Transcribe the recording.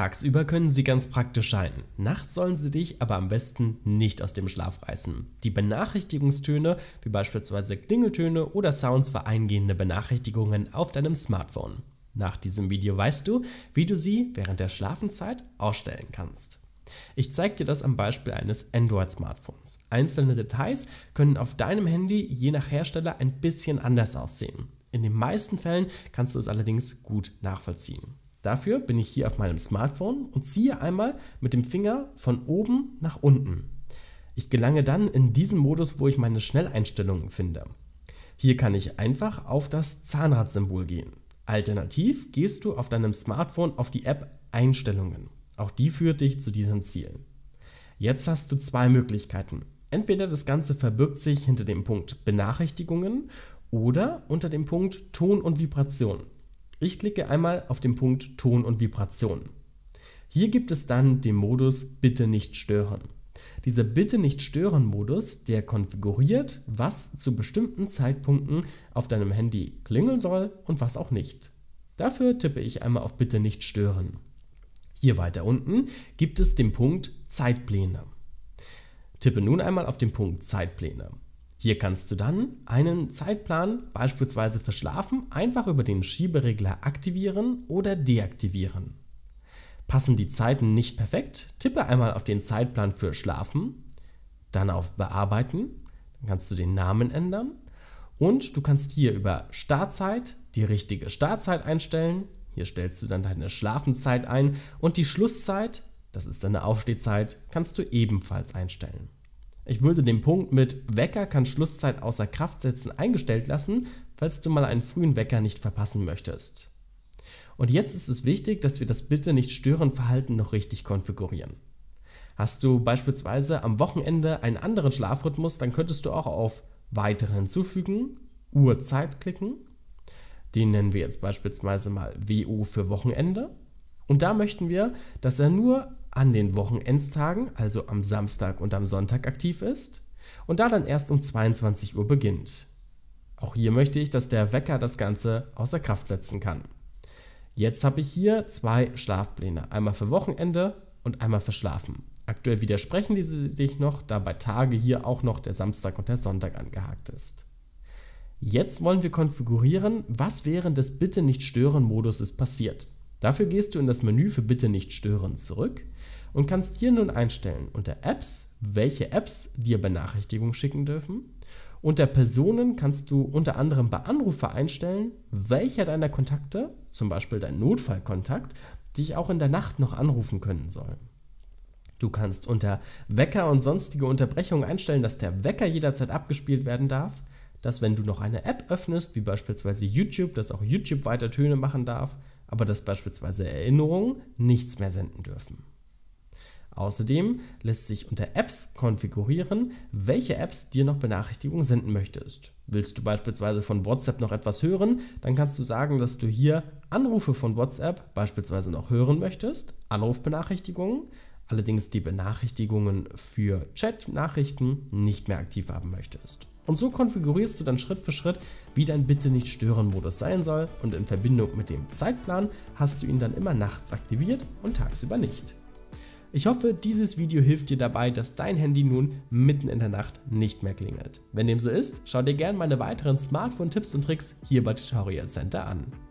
Tagsüber können sie ganz praktisch sein. Nachts sollen sie dich aber am besten nicht aus dem Schlaf reißen. Die Benachrichtigungstöne, wie beispielsweise Klingeltöne oder Sounds für eingehende Benachrichtigungen auf deinem Smartphone. Nach diesem Video weißt du, wie du sie während der Schlafenszeit ausstellen kannst. Ich zeige dir das am Beispiel eines Android-Smartphones. Einzelne Details können auf deinem Handy je nach Hersteller ein bisschen anders aussehen. In den meisten Fällen kannst du es allerdings gut nachvollziehen. Dafür bin ich hier auf meinem Smartphone und ziehe einmal mit dem Finger von oben nach unten. Ich gelange dann in diesen Modus, wo ich meine Schnelleinstellungen finde. Hier kann ich einfach auf das Zahnradsymbol gehen. Alternativ gehst du auf deinem Smartphone auf die App Einstellungen. Auch die führt dich zu diesen Zielen. Jetzt hast du zwei Möglichkeiten. Entweder das Ganze verbirgt sich hinter dem Punkt Benachrichtigungen oder unter dem Punkt Ton und Vibration. Ich klicke einmal auf den Punkt Ton und Vibration. Hier gibt es dann den Modus Bitte nicht stören. Dieser Bitte nicht stören Modus, der konfiguriert, was zu bestimmten Zeitpunkten auf deinem Handy klingeln soll und was auch nicht. Dafür tippe ich einmal auf Bitte nicht stören. Hier weiter unten gibt es den Punkt Zeitpläne. Tippe nun einmal auf den Punkt Zeitpläne. Hier kannst du dann einen Zeitplan beispielsweise für Schlafen einfach über den Schieberegler aktivieren oder deaktivieren. Passen die Zeiten nicht perfekt, tippe einmal auf den Zeitplan für Schlafen, dann auf Bearbeiten, dann kannst du den Namen ändern und du kannst hier über Startzeit die richtige Startzeit einstellen. Hier stellst du dann deine Schlafenzeit ein und die Schlusszeit, das ist deine Aufstehzeit, kannst du ebenfalls einstellen. Ich würde den Punkt mit Wecker kann Schlusszeit außer Kraft setzen eingestellt lassen, falls du mal einen frühen Wecker nicht verpassen möchtest. Und jetzt ist es wichtig, dass wir das bitte nicht stören Verhalten noch richtig konfigurieren. Hast du beispielsweise am Wochenende einen anderen Schlafrhythmus, dann könntest du auch auf weitere hinzufügen, Uhrzeit klicken. Den nennen wir jetzt beispielsweise mal WO für Wochenende. Und da möchten wir, dass er nur an den Wochenendstagen, also am Samstag und am Sonntag aktiv ist und da dann erst um 22 Uhr beginnt. Auch hier möchte ich, dass der Wecker das Ganze außer Kraft setzen kann. Jetzt habe ich hier zwei Schlafpläne, einmal für Wochenende und einmal für Schlafen. Aktuell widersprechen diese sich noch, da bei Tage hier auch noch der Samstag und der Sonntag angehakt ist. Jetzt wollen wir konfigurieren, was während des Bitte nicht stören Moduses passiert. Dafür gehst du in das Menü für Bitte nicht stören zurück und kannst hier nun einstellen unter Apps, welche Apps dir Benachrichtigungen schicken dürfen. Unter Personen kannst du unter anderem bei Anrufer einstellen, welcher deiner Kontakte, zum Beispiel dein Notfallkontakt, dich auch in der Nacht noch anrufen können soll. Du kannst unter Wecker und sonstige Unterbrechungen einstellen, dass der Wecker jederzeit abgespielt werden darf, dass wenn du noch eine App öffnest, wie beispielsweise YouTube, dass auch YouTube weiter Töne machen darf, aber dass beispielsweise Erinnerungen nichts mehr senden dürfen. Außerdem lässt sich unter Apps konfigurieren, welche Apps dir noch Benachrichtigungen senden möchtest. Willst du beispielsweise von WhatsApp noch etwas hören, dann kannst du sagen, dass du hier Anrufe von WhatsApp beispielsweise noch hören möchtest, Anrufbenachrichtigungen, allerdings die Benachrichtigungen für Chat-Nachrichten nicht mehr aktiv haben möchtest. Und so konfigurierst du dann Schritt für Schritt, wie dein Bitte nicht stören Modus sein soll und in Verbindung mit dem Zeitplan hast du ihn dann immer nachts aktiviert und tagsüber nicht. Ich hoffe, dieses Video hilft dir dabei, dass dein Handy nun mitten in der Nacht nicht mehr klingelt. Wenn dem so ist, schau dir gerne meine weiteren Smartphone-Tipps und Tricks hier bei Tutorial Center an.